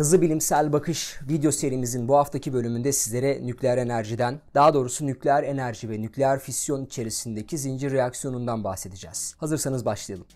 Hızlı Bilimsel Bakış video serimizin bu haftaki bölümünde sizlere nükleer enerjiden, daha doğrusu nükleer enerji ve nükleer fisyon içerisindeki zincir reaksiyonundan bahsedeceğiz. Hazırsanız başlayalım.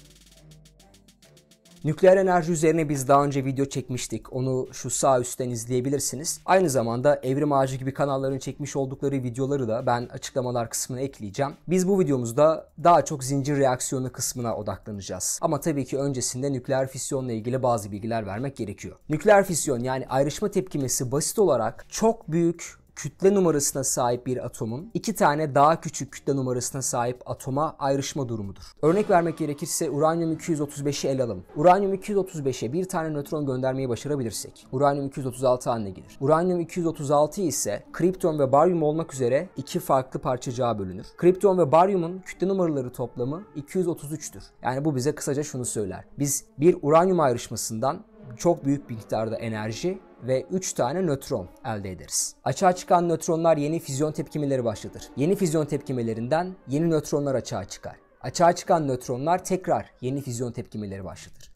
Nükleer enerji üzerine biz daha önce video çekmiştik. Onu şu sağ üstten izleyebilirsiniz. Aynı zamanda Evrim Ağacı gibi kanalların çekmiş oldukları videoları da ben açıklamalar kısmına ekleyeceğim. Biz bu videomuzda daha çok zincir reaksiyonu kısmına odaklanacağız. Ama tabii ki öncesinde nükleer fisyonla ilgili bazı bilgiler vermek gerekiyor. Nükleer füzyon yani ayrışma tepkimesi basit olarak çok büyük kütle numarasına sahip bir atomun iki tane daha küçük kütle numarasına sahip atoma ayrışma durumudur. Örnek vermek gerekirse uranyum 235'i ele alalım. Uranyum 235'e bir tane nötron göndermeyi başarabilirsek uranyum 236 haline gelir. Uranyum 236 ise kripton ve baryum olmak üzere iki farklı parçacığa bölünür. Kripton ve baryumun kütle numaraları toplamı 233'tür. Yani bu bize kısaca şunu söyler. Biz bir uranyum ayrışmasından çok büyük bir miktarda enerji ve 3 tane nötron elde ederiz. Açığa çıkan nötronlar yeni füzyon tepkimeleri başlatır. Yeni füzyon tepkimelerinden yeni nötronlar açığa çıkar. Açığa çıkan nötronlar tekrar yeni füzyon tepkimeleri başlatır.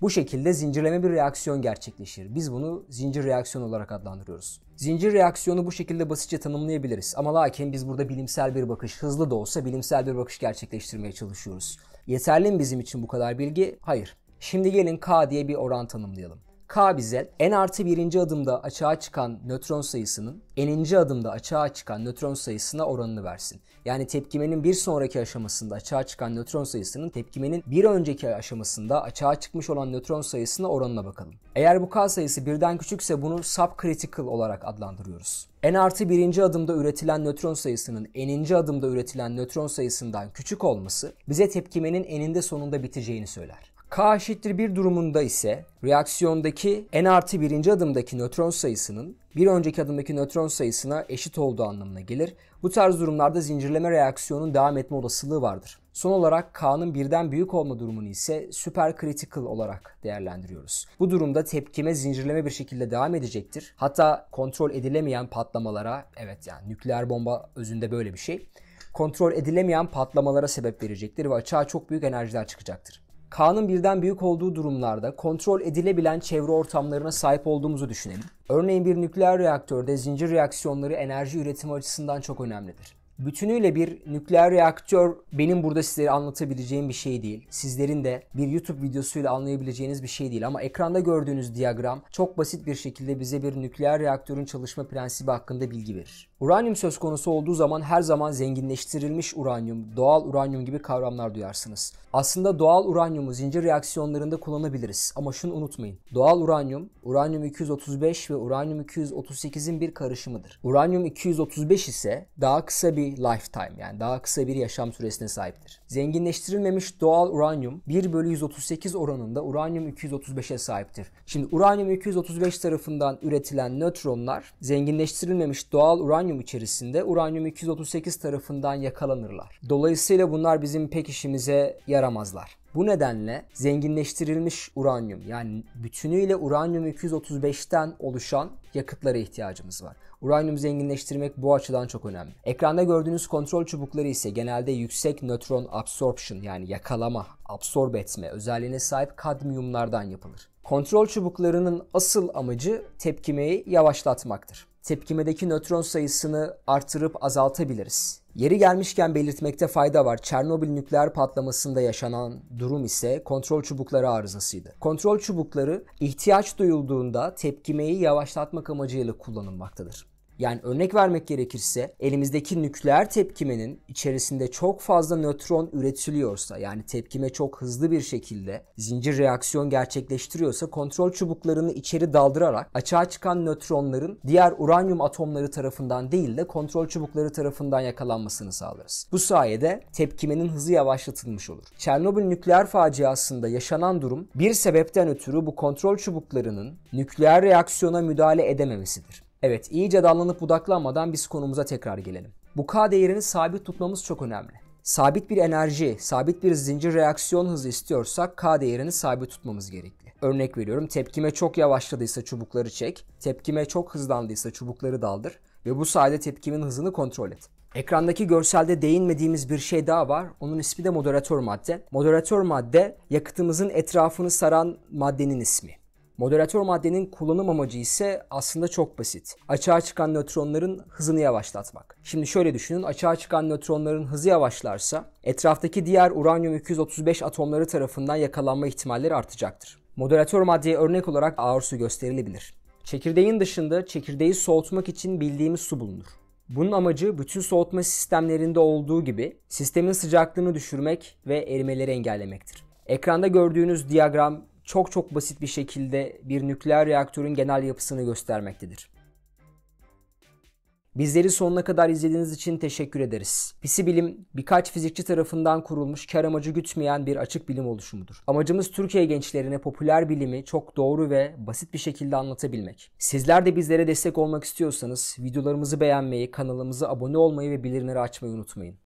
Bu şekilde zincirleme bir reaksiyon gerçekleşir. Biz bunu zincir reaksiyon olarak adlandırıyoruz. Zincir reaksiyonu bu şekilde basitçe tanımlayabiliriz. Ama lakin biz burada bilimsel bir bakış, hızlı da olsa bilimsel bir bakış gerçekleştirmeye çalışıyoruz. Yeterli mi bizim için bu kadar bilgi? Hayır. Şimdi gelin K diye bir oran tanımlayalım. K bize n artı birinci adımda açığa çıkan nötron sayısının n'inci adımda açığa çıkan nötron sayısına oranını versin. Yani tepkimenin bir sonraki aşamasında açığa çıkan nötron sayısının tepkimenin bir önceki aşamasında açığa çıkmış olan nötron sayısına oranına bakalım. Eğer bu K sayısı birden küçükse bunu subcritical olarak adlandırıyoruz. N artı birinci adımda üretilen nötron sayısının n'inci adımda üretilen nötron sayısından küçük olması bize tepkimenin eninde sonunda biteceğini söyler. K eşittir 1 durumunda ise reaksiyondaki n artı birinci adımdaki nötron sayısının bir önceki adımdaki nötron sayısına eşit olduğu anlamına gelir. Bu tarz durumlarda zincirleme reaksiyonun devam etme olasılığı vardır. Son olarak K'nın birden büyük olma durumunu ise supercritical olarak değerlendiriyoruz. Bu durumda tepkime zincirleme bir şekilde devam edecektir. Hatta kontrol edilemeyen patlamalara, evet yani nükleer bomba özünde böyle bir şey, kontrol edilemeyen patlamalara sebep verecektir ve açığa çok büyük enerjiler çıkacaktır. K'nın birden büyük olduğu durumlarda kontrol edilebilen çevre ortamlarına sahip olduğumuzu düşünelim. Örneğin bir nükleer reaktörde zincir reaksiyonları enerji üretimi açısından çok önemlidir bütünüyle bir nükleer reaktör benim burada sizlere anlatabileceğim bir şey değil. Sizlerin de bir YouTube videosuyla anlayabileceğiniz bir şey değil. Ama ekranda gördüğünüz diyagram çok basit bir şekilde bize bir nükleer reaktörün çalışma prensibi hakkında bilgi verir. Uranyum söz konusu olduğu zaman her zaman zenginleştirilmiş uranyum, doğal uranyum gibi kavramlar duyarsınız. Aslında doğal uranyumu zincir reaksiyonlarında kullanabiliriz ama şunu unutmayın. Doğal uranyum, uranyum 235 ve uranyum 238'in bir karışımıdır. Uranyum 235 ise daha kısa bir lifetime yani daha kısa bir yaşam süresine sahiptir. Zenginleştirilmemiş doğal uranyum 1 bölü 138 oranında uranyum 235'e sahiptir. Şimdi uranyum 235 tarafından üretilen nötronlar zenginleştirilmemiş doğal uranyum içerisinde uranyum 238 tarafından yakalanırlar. Dolayısıyla bunlar bizim pek işimize yaramazlar. Bu nedenle zenginleştirilmiş uranyum yani bütünüyle uranyum 235'ten oluşan yakıtlara ihtiyacımız var. Uranyum zenginleştirmek bu açıdan çok önemli. Ekranda gördüğünüz kontrol çubukları ise genelde yüksek nötron absorption yani yakalama, absorbe etme özelliğine sahip kadmiyumlardan yapılır. Kontrol çubuklarının asıl amacı tepkimeyi yavaşlatmaktır tepkimedeki nötron sayısını artırıp azaltabiliriz. Yeri gelmişken belirtmekte fayda var. Çernobil nükleer patlamasında yaşanan durum ise kontrol çubukları arızasıydı. Kontrol çubukları ihtiyaç duyulduğunda tepkimeyi yavaşlatmak amacıyla kullanılmaktadır. Yani örnek vermek gerekirse elimizdeki nükleer tepkimenin içerisinde çok fazla nötron üretiliyorsa yani tepkime çok hızlı bir şekilde zincir reaksiyon gerçekleştiriyorsa kontrol çubuklarını içeri daldırarak açığa çıkan nötronların diğer uranyum atomları tarafından değil de kontrol çubukları tarafından yakalanmasını sağlarız. Bu sayede tepkimenin hızı yavaşlatılmış olur. Çernobil nükleer faciasında yaşanan durum bir sebepten ötürü bu kontrol çubuklarının nükleer reaksiyona müdahale edememesidir. Evet iyice dallanıp budaklanmadan biz konumuza tekrar gelelim. Bu K değerini sabit tutmamız çok önemli. Sabit bir enerji, sabit bir zincir reaksiyon hızı istiyorsak K değerini sabit tutmamız gerekli. Örnek veriyorum tepkime çok yavaşladıysa çubukları çek, tepkime çok hızlandıysa çubukları daldır ve bu sayede tepkimin hızını kontrol et. Ekrandaki görselde değinmediğimiz bir şey daha var. Onun ismi de moderatör madde. Moderatör madde yakıtımızın etrafını saran maddenin ismi. Moderatör maddenin kullanım amacı ise aslında çok basit. Açığa çıkan nötronların hızını yavaşlatmak. Şimdi şöyle düşünün açığa çıkan nötronların hızı yavaşlarsa etraftaki diğer uranyum 235 atomları tarafından yakalanma ihtimalleri artacaktır. Moderatör maddeye örnek olarak ağır su gösterilebilir. Çekirdeğin dışında çekirdeği soğutmak için bildiğimiz su bulunur. Bunun amacı bütün soğutma sistemlerinde olduğu gibi sistemin sıcaklığını düşürmek ve erimeleri engellemektir. Ekranda gördüğünüz diyagram çok çok basit bir şekilde bir nükleer reaktörün genel yapısını göstermektedir. Bizleri sonuna kadar izlediğiniz için teşekkür ederiz. Bilim, birkaç fizikçi tarafından kurulmuş kar amacı gütmeyen bir açık bilim oluşumudur. Amacımız Türkiye gençlerine popüler bilimi çok doğru ve basit bir şekilde anlatabilmek. Sizler de bizlere destek olmak istiyorsanız videolarımızı beğenmeyi, kanalımıza abone olmayı ve bildirimleri açmayı unutmayın.